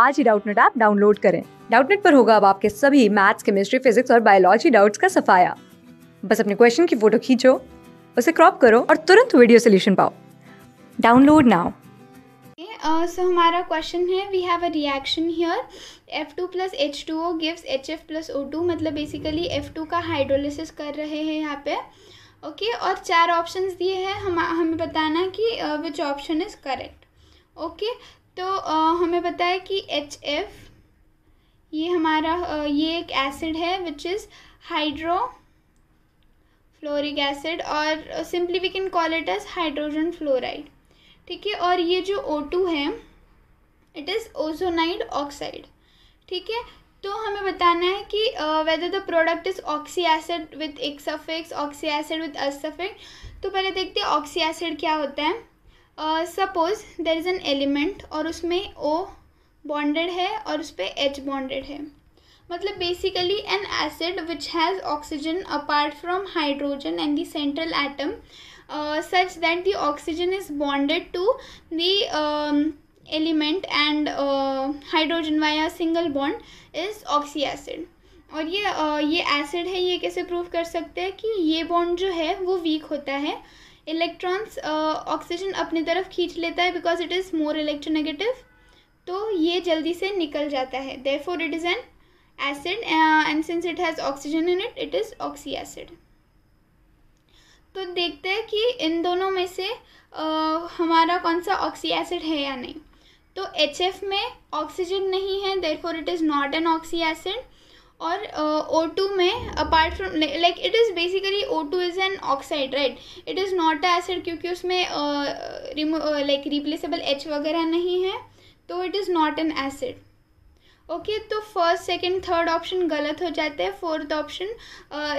आज ही Doubtnut app download करें डाउटनेट पर होगा अब आपके सभी मैथ्स केमिस्ट्री फिजिक्स और बायोलॉजी डाउट्स का सफाया बस अपने क्वेश्चन की फोटो खींचो उसे क्रॉप करो और तुरंत वीडियो सोल्यूशन पाओ डाउनलोड नाउ सो uh, हमारा क्वेश्चन है we have a reaction here F two plus H two O gives H F plus O two मतलब बेसिकली एफ टू का हाइड्रोलिसिस कर रहे हैं यहाँ पे ओके okay, और चार ऑप्शंस दिए हैं हम हमें बताना कि which option is correct okay तो आ, हमें पता है कि एच एफ ये हमारा आ, ये एक एसिड है which is hydrofluoric acid और simply we can call it as hydrogen fluoride ठीक है और ये जो ओ टू है इट इज़ ओजोनाइड ऑक्साइड ठीक है तो हमें बताना है कि whether the product is oxy acid with एक suffix oxy acid with a suffix तो पहले देखते हैं ऑक्सी एसिड क्या होता है suppose there is an element और उसमें ओ बॉन्डेड है और उस पर एच बॉन्डेड है मतलब basically an acid which has oxygen apart from hydrogen and the central atom such that the oxygen is bonded to the element and hydrogen via single bond is oxy acid और ये uh, ये acid है ये कैसे prove कर सकते हैं कि ये बॉन्ड जो है वो वीक होता है इलेक्ट्रॉन्स ऑक्सीजन uh, अपनी तरफ खींच लेता है because it is more electronegative तो ये जल्दी से निकल जाता है therefore it is an acid and since it has oxygen in it it is oxy acid तो देखते हैं कि इन दोनों में से uh, हमारा कौन सा ऑक्सी एसिड है या नहीं तो एच में ऑक्सीजन नहीं है therefore it is not an oxy acid और ओ टू में apart from like it is basically O two is an oxide right it is not a acid क्योंकि उसमें लाइक रिप्लेसेबल एच वगैरह नहीं है तो it is not an acid okay तो first second third option गलत हो जाते हैं fourth option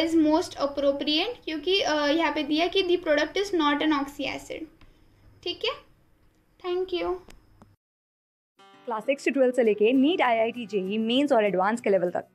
is most appropriate क्योंकि uh, यहाँ पे दिया कि the product is not an oxy acid ठीक है thank you class six to twelfth से लेके NEET I I T JEE mains और एडवांस के लेवल तक